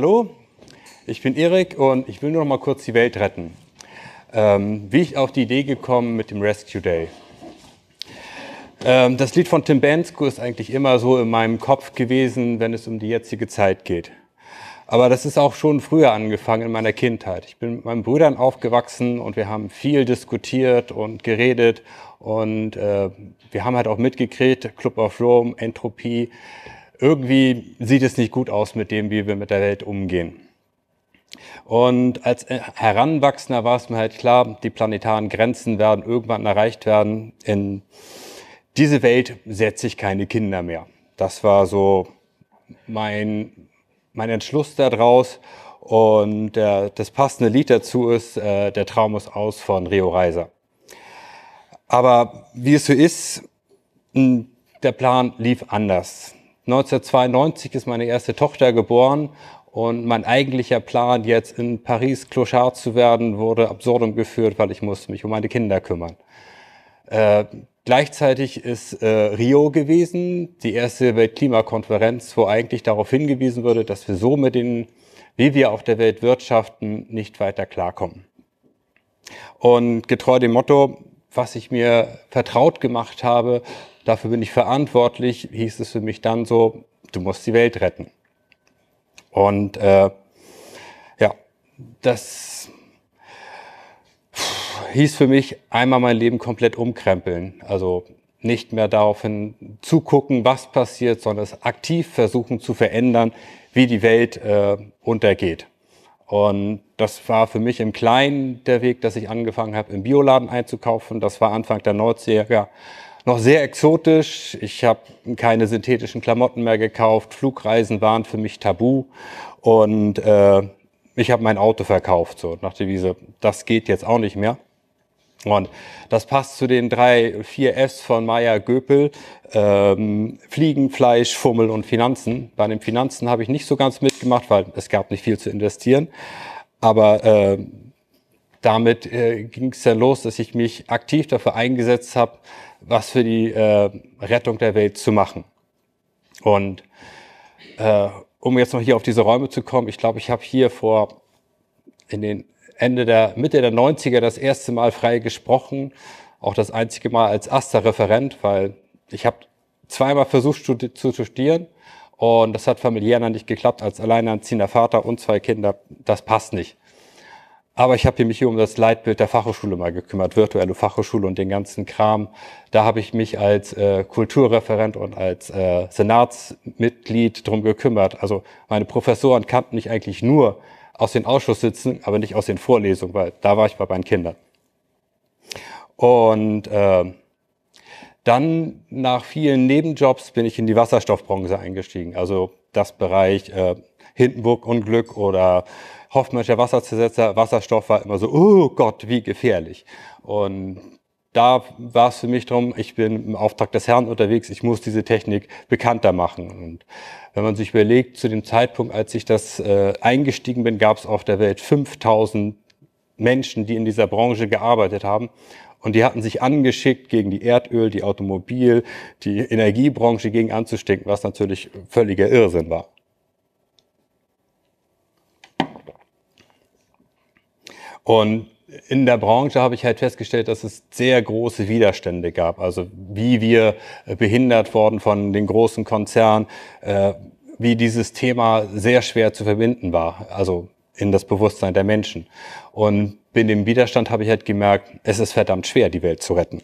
Hallo, ich bin Erik und ich will nur noch mal kurz die Welt retten. Ähm, wie ich auf die Idee gekommen mit dem Rescue Day. Ähm, das Lied von Tim Bensko ist eigentlich immer so in meinem Kopf gewesen, wenn es um die jetzige Zeit geht. Aber das ist auch schon früher angefangen in meiner Kindheit. Ich bin mit meinen Brüdern aufgewachsen und wir haben viel diskutiert und geredet und äh, wir haben halt auch mitgekriegt, Club of Rome, Entropie, irgendwie sieht es nicht gut aus mit dem, wie wir mit der Welt umgehen. Und als äh, Heranwachsender war es mir halt klar, die planetaren Grenzen werden irgendwann erreicht werden. In diese Welt setze ich keine Kinder mehr. Das war so mein, mein Entschluss daraus. Und äh, das passende Lied dazu ist äh, Der Traum ist aus von Rio Reiser. Aber wie es so ist, der Plan lief anders. 1992 ist meine erste Tochter geboren und mein eigentlicher Plan, jetzt in Paris Clochard zu werden, wurde absurdum geführt, weil ich musste mich um meine Kinder kümmern. Äh, gleichzeitig ist äh, Rio gewesen, die erste Weltklimakonferenz, wo eigentlich darauf hingewiesen wurde, dass wir so mit den, wie wir auf der Welt wirtschaften, nicht weiter klarkommen. Und getreu dem Motto, was ich mir vertraut gemacht habe, dafür bin ich verantwortlich, hieß es für mich dann so, du musst die Welt retten. Und äh, ja, das hieß für mich einmal mein Leben komplett umkrempeln. Also nicht mehr daraufhin zugucken, was passiert, sondern es aktiv versuchen zu verändern, wie die Welt äh, untergeht. Und das war für mich im Kleinen der Weg, dass ich angefangen habe, im Bioladen einzukaufen. Das war Anfang der 90er noch sehr exotisch. Ich habe keine synthetischen Klamotten mehr gekauft. Flugreisen waren für mich tabu. Und äh, ich habe mein Auto verkauft. So, nach der Wiese, das geht jetzt auch nicht mehr. Und das passt zu den drei, vier Fs von Maya Göpel. Ähm, Fliegen, Fleisch, Fummel und Finanzen. Bei den Finanzen habe ich nicht so ganz mitgemacht, weil es gab nicht viel zu investieren. Aber äh, damit äh, ging es dann los, dass ich mich aktiv dafür eingesetzt habe, was für die äh, Rettung der Welt zu machen. Und äh, um jetzt noch hier auf diese Räume zu kommen, ich glaube, ich habe hier vor in den Ende der, Mitte der 90er das erste Mal frei gesprochen, auch das einzige Mal als erster Referent, weil ich habe zweimal versucht studi zu studieren und das hat familiär dann nicht geklappt, als alleinerziehender Vater und zwei Kinder, das passt nicht. Aber ich habe mich hier um das Leitbild der Fachhochschule mal gekümmert, virtuelle Fachhochschule und den ganzen Kram. Da habe ich mich als äh, Kulturreferent und als äh, Senatsmitglied drum gekümmert. Also meine Professoren kannten mich eigentlich nur aus den Ausschusssitzen, aber nicht aus den Vorlesungen, weil da war ich bei meinen Kindern. Und äh, dann nach vielen Nebenjobs bin ich in die Wasserstoffbranche eingestiegen. Also das Bereich äh, Hindenburg Unglück oder Hoffmannscher Wasserzersetzer, Wasserstoff war immer so, oh Gott, wie gefährlich. Und da war es für mich darum, ich bin im Auftrag des Herrn unterwegs, ich muss diese Technik bekannter machen. Und wenn man sich überlegt, zu dem Zeitpunkt, als ich das äh, eingestiegen bin, gab es auf der Welt 5000 Menschen, die in dieser Branche gearbeitet haben. Und die hatten sich angeschickt, gegen die Erdöl, die Automobil, die Energiebranche gegen anzustecken, was natürlich völliger Irrsinn war. Und in der Branche habe ich halt festgestellt, dass es sehr große Widerstände gab. Also wie wir behindert worden von den großen Konzernen, äh, wie dieses Thema sehr schwer zu verbinden war, also in das Bewusstsein der Menschen. Und in dem Widerstand habe ich halt gemerkt, es ist verdammt schwer, die Welt zu retten.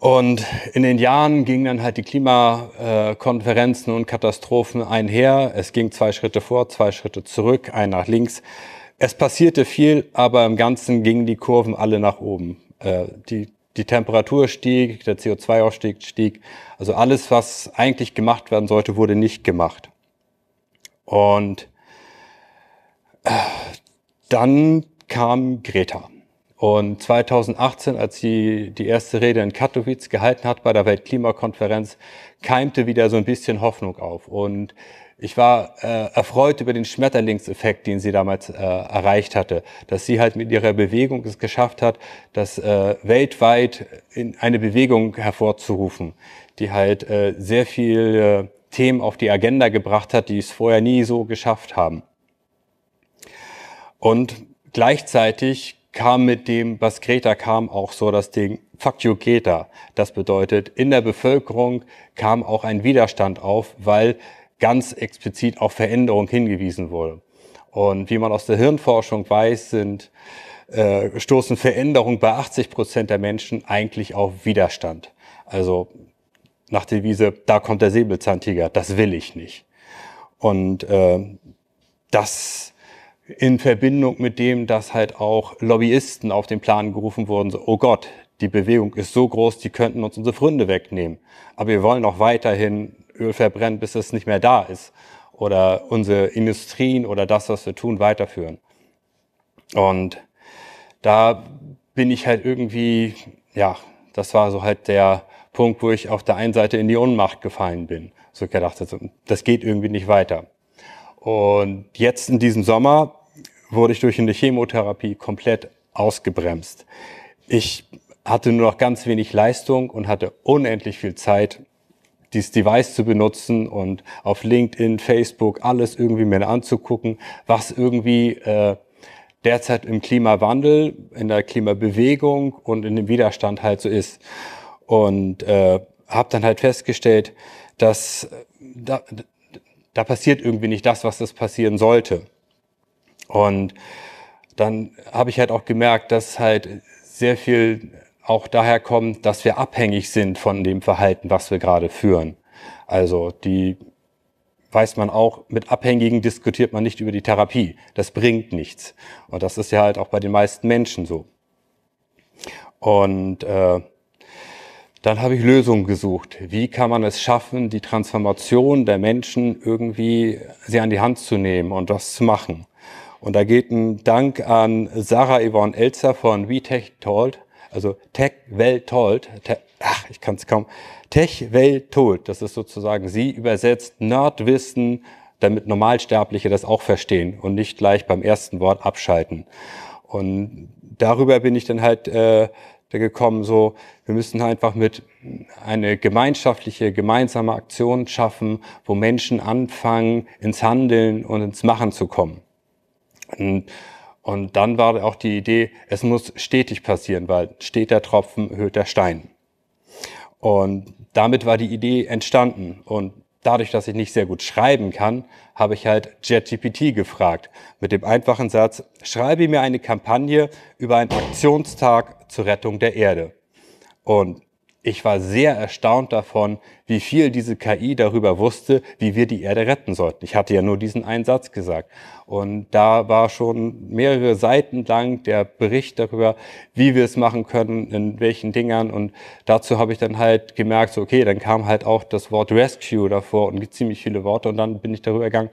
Und in den Jahren gingen dann halt die Klimakonferenzen und Katastrophen einher. Es ging zwei Schritte vor, zwei Schritte zurück, ein nach links. Es passierte viel, aber im Ganzen gingen die Kurven alle nach oben. Äh, die, die Temperatur stieg, der CO2-Ausstieg stieg. Also alles, was eigentlich gemacht werden sollte, wurde nicht gemacht. Und äh, dann kam Greta. Und 2018, als sie die erste Rede in Katowice gehalten hat bei der Weltklimakonferenz, keimte wieder so ein bisschen Hoffnung auf. Und ich war äh, erfreut über den Schmetterlingseffekt, den sie damals äh, erreicht hatte, dass sie halt mit ihrer Bewegung es geschafft hat, das äh, weltweit in eine Bewegung hervorzurufen, die halt äh, sehr viele äh, Themen auf die Agenda gebracht hat, die es vorher nie so geschafft haben. Und gleichzeitig kam mit dem, was Greta kam, auch so das Ding Fuck you Greta. Das bedeutet, in der Bevölkerung kam auch ein Widerstand auf, weil ganz explizit auf Veränderung hingewiesen wurde. Und wie man aus der Hirnforschung weiß, sind, äh, stoßen Veränderungen bei 80 Prozent der Menschen eigentlich auf Widerstand. Also nach der Devise, da kommt der Säbelzahntiger, das will ich nicht. Und äh, das in Verbindung mit dem, dass halt auch Lobbyisten auf den Plan gerufen wurden, so, oh Gott, die Bewegung ist so groß, die könnten uns unsere Fründe wegnehmen. Aber wir wollen auch weiterhin Öl verbrennen, bis es nicht mehr da ist. Oder unsere Industrien oder das, was wir tun, weiterführen. Und da bin ich halt irgendwie, ja, das war so halt der Punkt, wo ich auf der einen Seite in die Ohnmacht gefallen bin. So gedacht, das geht irgendwie nicht weiter. Und jetzt in diesem Sommer wurde ich durch eine Chemotherapie komplett ausgebremst. Ich hatte nur noch ganz wenig Leistung und hatte unendlich viel Zeit, dieses Device zu benutzen und auf LinkedIn, Facebook, alles irgendwie mir anzugucken, was irgendwie äh, derzeit im Klimawandel, in der Klimabewegung und in dem Widerstand halt so ist. Und äh, habe dann halt festgestellt, dass äh, da, da passiert irgendwie nicht das, was das passieren sollte. Und dann habe ich halt auch gemerkt, dass halt sehr viel auch daher kommt, dass wir abhängig sind von dem Verhalten, was wir gerade führen. Also die weiß man auch, mit Abhängigen diskutiert man nicht über die Therapie. Das bringt nichts. Und das ist ja halt auch bei den meisten Menschen so. Und äh, dann habe ich Lösungen gesucht. Wie kann man es schaffen, die Transformation der Menschen irgendwie sie an die Hand zu nehmen und das zu machen? Und da geht ein Dank an Sarah Yvonne Elzer von WeTech Told, also Tech Weltold, te, ach, ich kann es kaum, Tech Weltold, das ist sozusagen, sie übersetzt Nerdwissen, damit Normalsterbliche das auch verstehen und nicht gleich beim ersten Wort abschalten. Und darüber bin ich dann halt äh, gekommen, so, wir müssen halt einfach mit äh, eine gemeinschaftliche, gemeinsame Aktion schaffen, wo Menschen anfangen, ins Handeln und ins Machen zu kommen. Und und dann war auch die Idee, es muss stetig passieren, weil steter Tropfen höht der Stein. Und damit war die Idee entstanden. Und dadurch, dass ich nicht sehr gut schreiben kann, habe ich halt JetGPT gefragt mit dem einfachen Satz, schreibe mir eine Kampagne über einen Aktionstag zur Rettung der Erde. Und ich war sehr erstaunt davon, wie viel diese KI darüber wusste, wie wir die Erde retten sollten. Ich hatte ja nur diesen einen Satz gesagt. Und da war schon mehrere Seiten lang der Bericht darüber, wie wir es machen können, in welchen Dingern. Und dazu habe ich dann halt gemerkt, so, okay, dann kam halt auch das Wort Rescue davor und ziemlich viele Worte. Und dann bin ich darüber gegangen,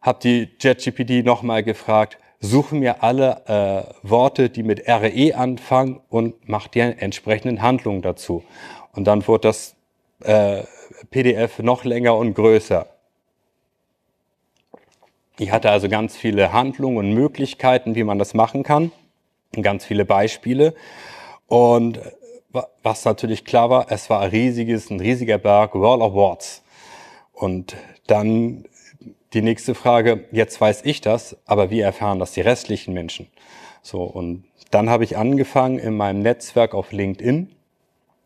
habe die JetGPD nochmal gefragt, suche mir alle äh, Worte, die mit RE anfangen und mache die entsprechenden Handlungen dazu. Und dann wird das äh, PDF noch länger und größer. Ich hatte also ganz viele Handlungen und Möglichkeiten, wie man das machen kann, ganz viele Beispiele. Und äh, was natürlich klar war, es war ein riesiges, ein riesiger Berg World of Words. Und dann die nächste Frage, jetzt weiß ich das, aber wie erfahren das die restlichen Menschen? So, und dann habe ich angefangen, in meinem Netzwerk auf LinkedIn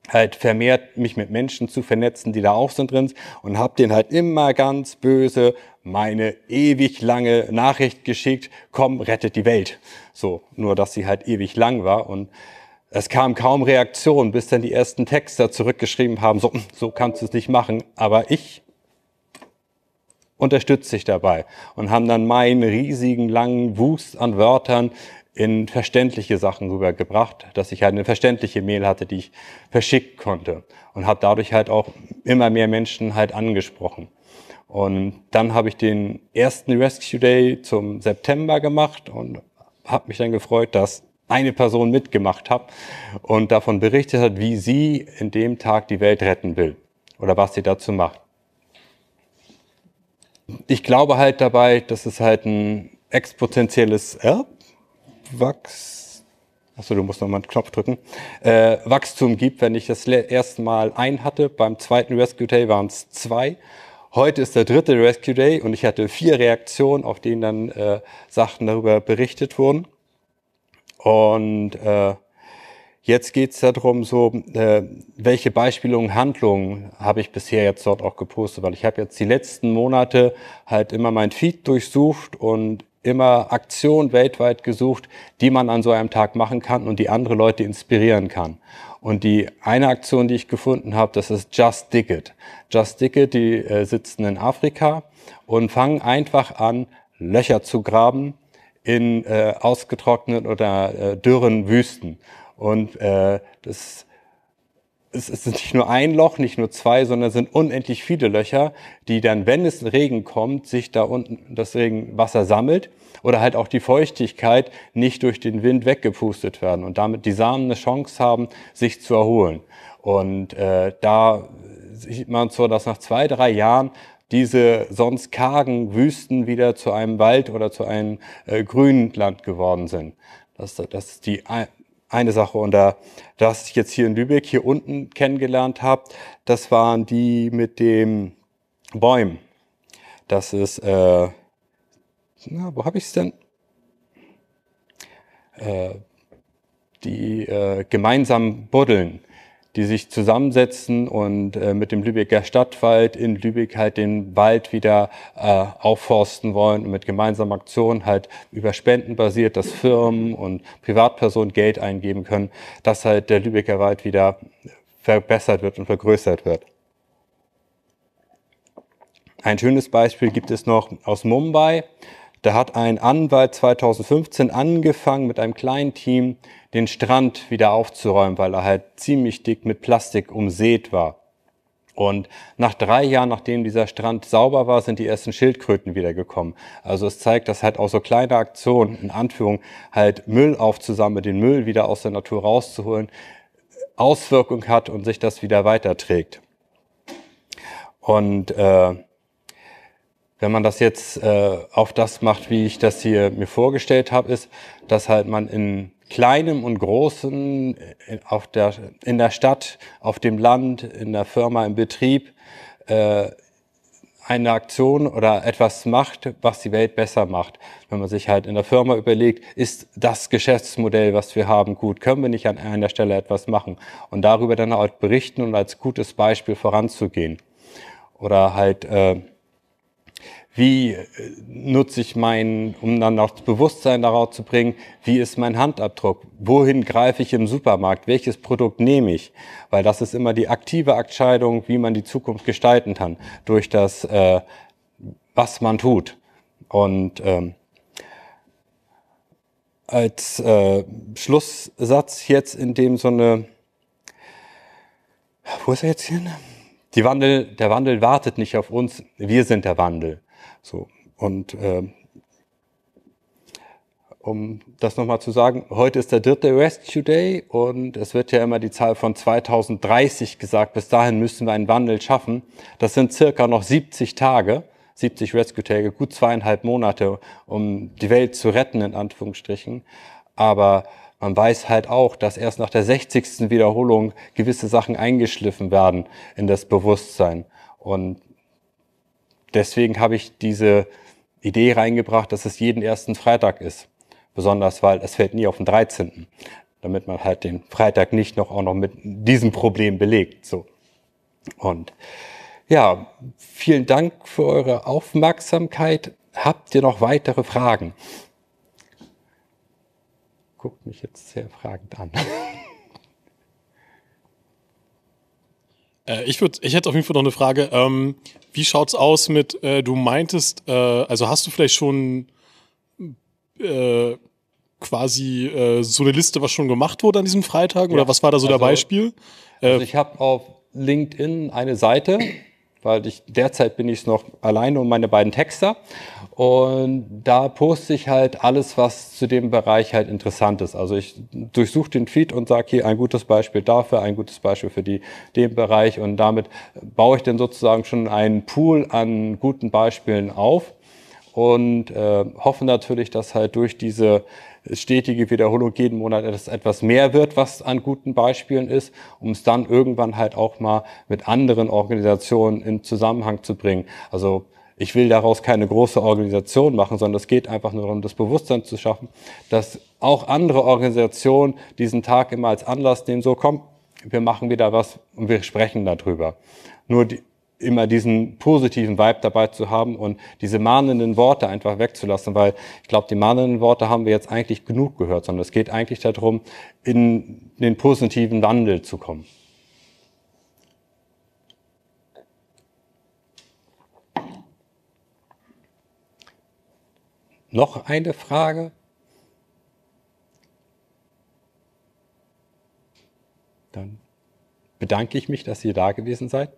halt vermehrt mich mit Menschen zu vernetzen, die da auch sind drin und habe denen halt immer ganz böse meine ewig lange Nachricht geschickt, komm, rettet die Welt. So, nur dass sie halt ewig lang war und es kam kaum Reaktion, bis dann die ersten Texter zurückgeschrieben haben, so, so kannst du es nicht machen, aber ich unterstützt sich dabei und haben dann meinen riesigen langen Wust an Wörtern in verständliche Sachen rübergebracht, dass ich halt eine verständliche Mail hatte, die ich verschicken konnte und habe dadurch halt auch immer mehr Menschen halt angesprochen. Und dann habe ich den ersten Rescue Day zum September gemacht und habe mich dann gefreut, dass eine Person mitgemacht hat und davon berichtet hat, wie sie in dem Tag die Welt retten will oder was sie dazu macht ich glaube halt dabei, dass es halt ein exponentielles Erbwachs. Äh, Achso, du musst nochmal einen Knopf drücken. Äh, Wachstum gibt, wenn ich das erste Mal ein hatte, beim zweiten Rescue Day waren es zwei. Heute ist der dritte Rescue Day und ich hatte vier Reaktionen, auf denen dann äh, Sachen darüber berichtet wurden. Und äh, Jetzt geht es darum, so, äh, welche Beispiele und Handlungen habe ich bisher jetzt dort auch gepostet, weil ich habe jetzt die letzten Monate halt immer mein Feed durchsucht und immer Aktionen weltweit gesucht, die man an so einem Tag machen kann und die andere Leute inspirieren kann. Und die eine Aktion, die ich gefunden habe, das ist Just Dicket. Just Dicket, die äh, sitzen in Afrika und fangen einfach an, Löcher zu graben in äh, ausgetrockneten oder äh, dürren Wüsten. Und äh, das es, es sind nicht nur ein Loch, nicht nur zwei, sondern es sind unendlich viele Löcher, die dann, wenn es Regen kommt, sich da unten das Regenwasser sammelt oder halt auch die Feuchtigkeit nicht durch den Wind weggepustet werden und damit die Samen eine Chance haben, sich zu erholen. Und äh, da sieht man so, dass nach zwei, drei Jahren diese sonst kargen Wüsten wieder zu einem Wald oder zu einem äh, grünen Land geworden sind. Das, das ist die eine Sache und da, das ich jetzt hier in Lübeck hier unten kennengelernt habe, das waren die mit dem Bäumen. Das ist, äh, na, wo habe ich es denn? Äh, die äh, gemeinsamen Buddeln die sich zusammensetzen und äh, mit dem Lübecker Stadtwald in Lübeck halt den Wald wieder äh, aufforsten wollen und mit gemeinsamen Aktionen halt über Spenden basiert, dass Firmen und Privatpersonen Geld eingeben können, dass halt der Lübecker Wald wieder verbessert wird und vergrößert wird. Ein schönes Beispiel gibt es noch aus Mumbai. Da hat ein Anwalt 2015 angefangen, mit einem kleinen Team den Strand wieder aufzuräumen, weil er halt ziemlich dick mit Plastik umsät war. Und nach drei Jahren, nachdem dieser Strand sauber war, sind die ersten Schildkröten wiedergekommen. Also es zeigt, dass halt auch so kleine Aktionen, in Anführung, halt Müll aufzusammeln, den Müll wieder aus der Natur rauszuholen, Auswirkung hat und sich das wieder weiterträgt. Und äh, wenn man das jetzt äh, auf das macht, wie ich das hier mir vorgestellt habe, ist, dass halt man in kleinem und großen, äh, auf der, in der Stadt, auf dem Land, in der Firma, im Betrieb, äh, eine Aktion oder etwas macht, was die Welt besser macht. Wenn man sich halt in der Firma überlegt, ist das Geschäftsmodell, was wir haben, gut? Können wir nicht an einer Stelle etwas machen? Und darüber dann halt berichten und als gutes Beispiel voranzugehen. Oder halt äh, wie äh, nutze ich mein, um dann auch das Bewusstsein darauf zu bringen, wie ist mein Handabdruck, wohin greife ich im Supermarkt, welches Produkt nehme ich, weil das ist immer die aktive Entscheidung, wie man die Zukunft gestalten kann, durch das, äh, was man tut. Und ähm, als äh, Schlusssatz jetzt, in dem so eine, wo ist er jetzt hin? Die Wandel, der Wandel wartet nicht auf uns, wir sind der Wandel. So. Und äh, um das nochmal zu sagen, heute ist der dritte Rescue Day und es wird ja immer die Zahl von 2030 gesagt. Bis dahin müssen wir einen Wandel schaffen. Das sind circa noch 70 Tage, 70 Rescue-Tage, gut zweieinhalb Monate, um die Welt zu retten, in Anführungsstrichen. Aber man weiß halt auch, dass erst nach der 60. Wiederholung gewisse Sachen eingeschliffen werden in das Bewusstsein. Und deswegen habe ich diese Idee reingebracht, dass es jeden ersten Freitag ist. Besonders, weil es fällt nie auf den 13. Damit man halt den Freitag nicht noch auch noch mit diesem Problem belegt. So. Und ja, vielen Dank für eure Aufmerksamkeit. Habt ihr noch weitere Fragen? Guckt mich jetzt sehr fragend an. Äh, ich, würd, ich hätte auf jeden Fall noch eine Frage. Ähm, wie schaut's aus mit, äh, du meintest, äh, also hast du vielleicht schon äh, quasi äh, so eine Liste, was schon gemacht wurde an diesem Freitag? Oder was war da so also, der Beispiel? Äh, also ich habe auf LinkedIn eine Seite, weil ich derzeit bin ich noch alleine und meine beiden Texter. Und da poste ich halt alles, was zu dem Bereich halt interessant ist. Also ich durchsuche den Feed und sage hier ein gutes Beispiel dafür, ein gutes Beispiel für die, den Bereich. Und damit baue ich dann sozusagen schon einen Pool an guten Beispielen auf und äh, hoffe natürlich, dass halt durch diese stetige Wiederholung jeden Monat etwas mehr wird, was an guten Beispielen ist, um es dann irgendwann halt auch mal mit anderen Organisationen in Zusammenhang zu bringen. Also ich will daraus keine große Organisation machen, sondern es geht einfach nur darum, das Bewusstsein zu schaffen, dass auch andere Organisationen diesen Tag immer als Anlass nehmen, so komm, wir machen wieder was und wir sprechen darüber. Nur die, immer diesen positiven Vibe dabei zu haben und diese mahnenden Worte einfach wegzulassen, weil ich glaube, die mahnenden Worte haben wir jetzt eigentlich genug gehört, sondern es geht eigentlich darum, in den positiven Wandel zu kommen. Noch eine Frage? Dann bedanke ich mich, dass ihr da gewesen seid.